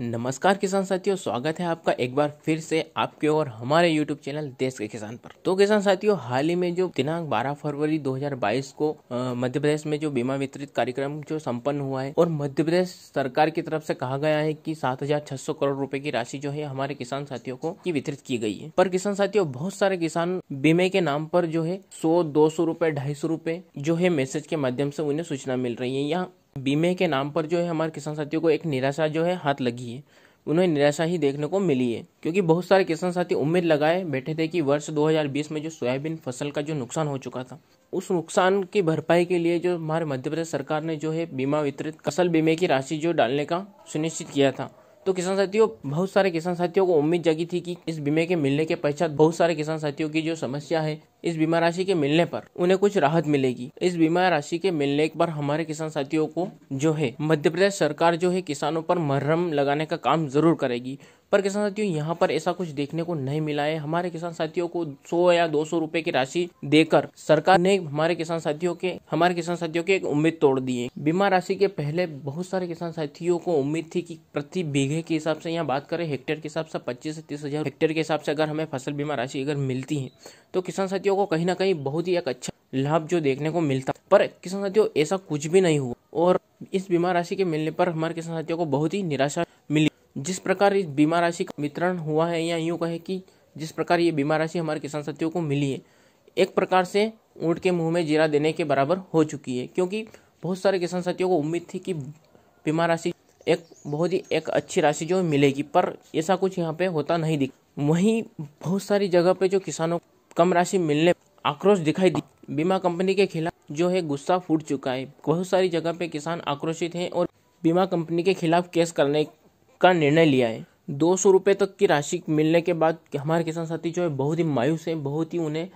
नमस्कार किसान साथियों स्वागत है आपका एक बार फिर से आपके और हमारे YouTube चैनल देश के किसान पर तो किसान साथियों हाल ही में जो दिनांक 12 फरवरी 2022 को मध्य प्रदेश में जो बीमा वितरित कार्यक्रम जो संपन्न हुआ है और मध्य प्रदेश सरकार की तरफ से कहा गया है कि 7,600 करोड़ रुपए की राशि जो है हमारे किसान साथियों को की वितरित की गई है पर किसान साथियों बहुत सारे किसान बीमे के नाम पर जो है सौ दो सौ रूपए ढाई सौ रूपये जो है मैसेज के माध्यम से उन्हें सूचना मिल रही है यहाँ बीमे के नाम पर जो है हमारे किसान साथियों को एक निराशा जो है हाथ लगी है उन्हें निराशा ही देखने को मिली है क्योंकि बहुत सारे किसान साथी उम्मीद लगाए बैठे थे कि वर्ष 2020 में जो सोयाबीन फसल का जो नुकसान हो चुका था उस नुकसान की भरपाई के लिए जो हमारे मध्य प्रदेश सरकार ने जो है बीमा वितरित फसल बीमे की राशि जो डालने का सुनिश्चित किया था तो किसान साथियों बहुत सारे किसान साथियों को उम्मीद जगी थी कि इस बीमे के मिलने के पश्चात बहुत सारे किसान साथियों की जो समस्या है इस बीमा राशि के मिलने पर उन्हें कुछ राहत मिलेगी इस बीमा राशि के मिलने पर हमारे किसान साथियों को जो है मध्य प्रदेश सरकार जो है किसानों पर मर्रम लगाने का काम जरूर करेगी पर किसान साथियों यहाँ पर ऐसा कुछ देखने को नहीं मिला है हमारे किसान साथियों को 100 या 200 रुपए की राशि देकर सरकार ने हमारे किसान साथियों के हमारे किसान साथियों के एक उम्मीद तोड़ दी है बीमा राशि के पहले बहुत सारे किसान साथियों को उम्मीद थी कि प्रति बीघे के हिसाब से यहाँ बात करें हेक्टेयर के हिसाब से पच्चीस से तीस हजार हेक्टेयर के हिसाब से अगर हमें फसल बीमा राशि अगर मिलती है तो किसान साथियों साथियों को कहीं ना कहीं बहुत ही एक अच्छा लाभ जो देखने को मिलता पर किसान साथियों ऐसा कुछ भी नहीं हुआ और इस बीमा राशि के मिलने पर हमारे किसान साथियों को बहुत ही निराशा मिली जिस प्रकार इस बीमा राशि का वितरण हुआ है या यूं कहे कि जिस प्रकार ये बीमा राशि हमारे किसान साथियों को मिली है एक प्रकार से ऊँट के मुँह में जीरा देने के बराबर हो चुकी है क्योंकि बहुत सारे किसान साथियों को उम्मीद थी कि बीमा राशि एक बहुत ही एक अच्छी राशि जो मिलेगी पर ऐसा कुछ यहाँ पे होता नहीं दिख वहीं बहुत सारी जगह पे जो किसानों कम राशि मिलने आक्रोश दिखाई दी बीमा कंपनी के खिलाफ जो है गुस्सा फूट चुका है बहुत सारी जगह पे किसान आक्रोशित हैं और बीमा कंपनी के खिलाफ केस करने का निर्णय लिया है दो सौ रुपये तक की राशि मिलने के बाद हमारे किसान साथी जो है बहुत ही मायूस है बहुत ही उन्हें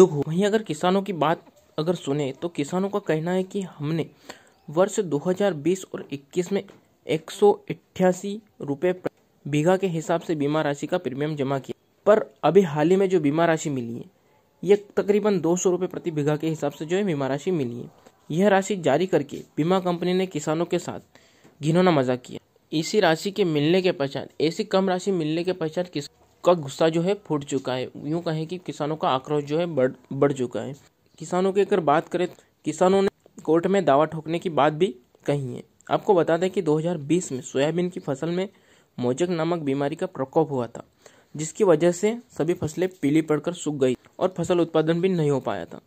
दुख हो वहीं अगर किसानों की बात अगर सुने तो किसानों का कहना है कि हमने वर्ष 2020 और 21 में एक सौ बीघा के हिसाब से बीमा राशि का प्रीमियम जमा किया पर अभी हाल ही में जो बीमा राशि मिली है ये तकरीबन दो सौ रुपये प्रति बीघा के हिसाब से जो है बीमा राशि मिली है यह राशि जारी करके बीमा कंपनी ने किसानों के साथ घिनौना मजाक किया इसी राशि के मिलने के पश्चात ऐसी कम राशि मिलने के पश्चात किस का गुस्सा जो है फूट चुका है यूं कहें कि किसानों का आक्रोश जो है बढ़ बढ़ चुका है किसानों की अगर बात करें किसानों ने कोर्ट में दावा ठोकने की बात भी कही है आपको बता दें कि 2020 में सोयाबीन की फसल में मोजक नामक बीमारी का प्रकोप हुआ था जिसकी वजह से सभी फसलें पीली पड़कर सूख गई और फसल उत्पादन भी नहीं हो पाया था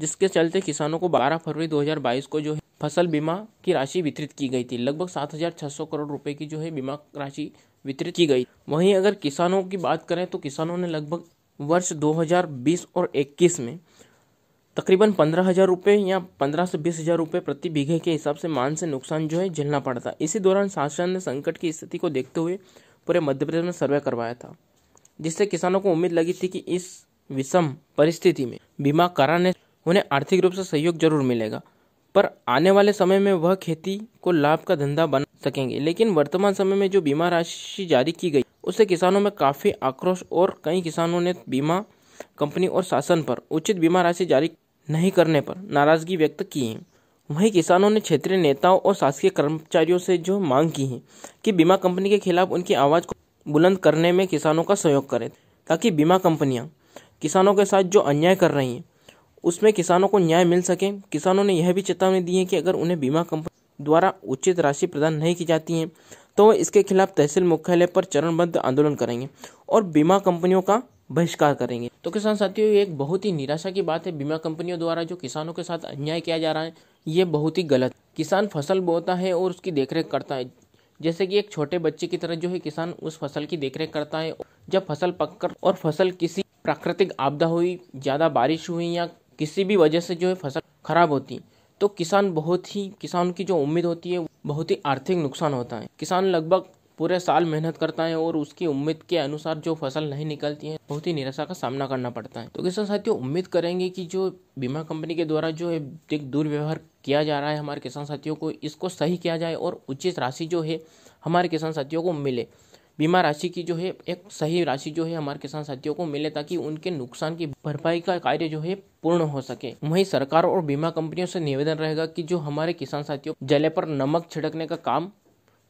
जिसके चलते किसानों को 12 फरवरी 2022 को जो है फसल बीमा की राशि वितरित की गई थी लगभग 7,600 करोड़ रुपए की जो है बीमा राशि वितरित की गई वहीं अगर किसानों की बात करें तो किसानों ने लगभग वर्ष 2020 और 21 में तकरीबन पंद्रह हज़ार रुपये या पंद्रह से बीस हज़ार रुपये प्रति बीघे के हिसाब से मान से नुकसान जो है झेलना पड़ता इसी दौरान शासन ने संकट की स्थिति को देखते हुए पूरे मध्य प्रदेश में सर्वे करवाया था जिससे किसानों को उम्मीद लगी थी कि इस विषम परिस्थिति में बीमा कराने उन्हें आर्थिक रूप से सहयोग जरूर मिलेगा पर आने वाले समय में वह खेती को लाभ का धंधा बना सकेंगे लेकिन वर्तमान समय में जो बीमा राशि जारी की गई उससे किसानों में काफ़ी आक्रोश और कई किसानों ने बीमा कंपनी और शासन पर उचित बीमा राशि जारी नहीं करने पर नाराजगी व्यक्त की है वहीं किसानों ने क्षेत्रीय नेताओं और शासकीय कर्मचारियों से जो मांग की है कि बीमा कंपनी के खिलाफ उनकी आवाज़ को बुलंद करने में किसानों का सहयोग करें ताकि बीमा कंपनियां किसानों के साथ जो अन्याय कर रही हैं उसमें किसानों को न्याय मिल सके किसानों ने यह भी चेतावनी दी है कि अगर उन्हें बीमा कंपनी द्वारा उचित राशि प्रदान नहीं की जाती है तो वह इसके खिलाफ तहसील मुख्यालय पर चरणबद्ध आंदोलन करेंगे और बीमा कंपनियों का बहिष्कार करेंगे तो किसान साथियों ये एक बहुत ही निराशा की बात है बीमा कंपनियों द्वारा जो किसानों के साथ अन्याय किया जा रहा है ये बहुत ही गलत किसान फसल बोता है और उसकी देखरेख करता है जैसे कि एक छोटे बच्चे की तरह जो है किसान उस फसल की देखरेख करता है जब फसल पककर और फसल किसी प्राकृतिक आपदा हुई ज़्यादा बारिश हुई या किसी भी वजह से जो है फसल खराब होती तो किसान बहुत ही किसान की जो उम्मीद होती है बहुत ही आर्थिक नुकसान होता है किसान लगभग पूरे साल मेहनत करता है और उसकी उम्मीद के अनुसार जो फसल नहीं निकलती है बहुत ही निराशा का सामना करना पड़ता है तो किसान साथियों उम्मीद करेंगे कि जो बीमा कंपनी के द्वारा जो है एक दुर्व्यवहार किया जा रहा है हमारे किसान साथियों को इसको सही किया जाए और उचित राशि जो है हमारे किसान साथियों को मिले बीमा राशि की जो है एक सही राशि जो है हमारे किसान साथियों को मिले ताकि उनके नुकसान की भरपाई का कार्य जो है पूर्ण हो सके वहीं सरकार और बीमा कंपनियों से निवेदन रहेगा कि जो हमारे किसान साथियों जले पर नमक छिड़कने का काम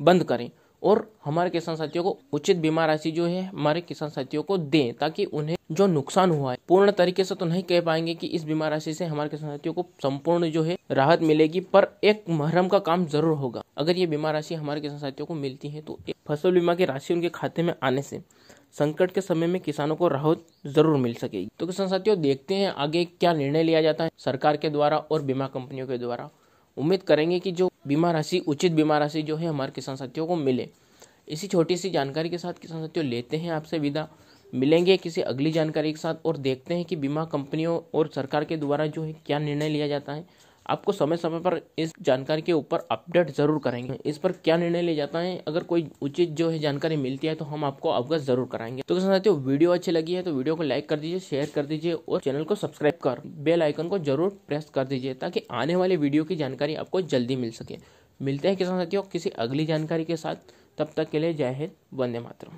बंद करें और हमारे किसान साथियों को उचित बीमा राशि जो है हमारे किसान साथियों को दें ताकि उन्हें जो नुकसान हुआ है पूर्ण तरीके से तो नहीं कह पाएंगे कि इस बीमा राशि से हमारे किसान साथियों को संपूर्ण जो है राहत मिलेगी पर एक महरम का काम जरूर होगा अगर ये बीमा राशि हमारे किसान साथियों को मिलती है तो फसल बीमा की राशि उनके खाते में आने से संकट के समय में किसानों को राहत जरूर मिल सकेगी तो किसान साथियों देखते हैं आगे क्या निर्णय लिया जाता है सरकार के द्वारा और बीमा कंपनियों के द्वारा उम्मीद करेंगे कि जो बीमा राशि उचित बीमा राशि जो है हमारे किसान साथियों को मिले इसी छोटी सी जानकारी के साथ किसान साथियों लेते हैं आपसे विदा मिलेंगे किसी अगली जानकारी के साथ और देखते हैं कि बीमा कंपनियों और सरकार के द्वारा जो है क्या निर्णय लिया जाता है आपको समय समय पर इस जानकारी के ऊपर अपडेट जरूर करेंगे इस पर क्या निर्णय लिया जाता है अगर कोई उचित जो है जानकारी मिलती है तो हम आपको अवगत जरूर कराएंगे तो साथियों वीडियो अच्छी लगी है तो वीडियो को लाइक कर दीजिए शेयर कर दीजिए और चैनल को सब्सक्राइब कर बेल आइकन को जरूर प्रेस कर दीजिए ताकि आने वाले वीडियो की जानकारी आपको जल्दी मिल सके मिलते हैं किसान साथियों किसी अगली जानकारी के साथ तब तक के लिए जय हिंद वंदे मातरम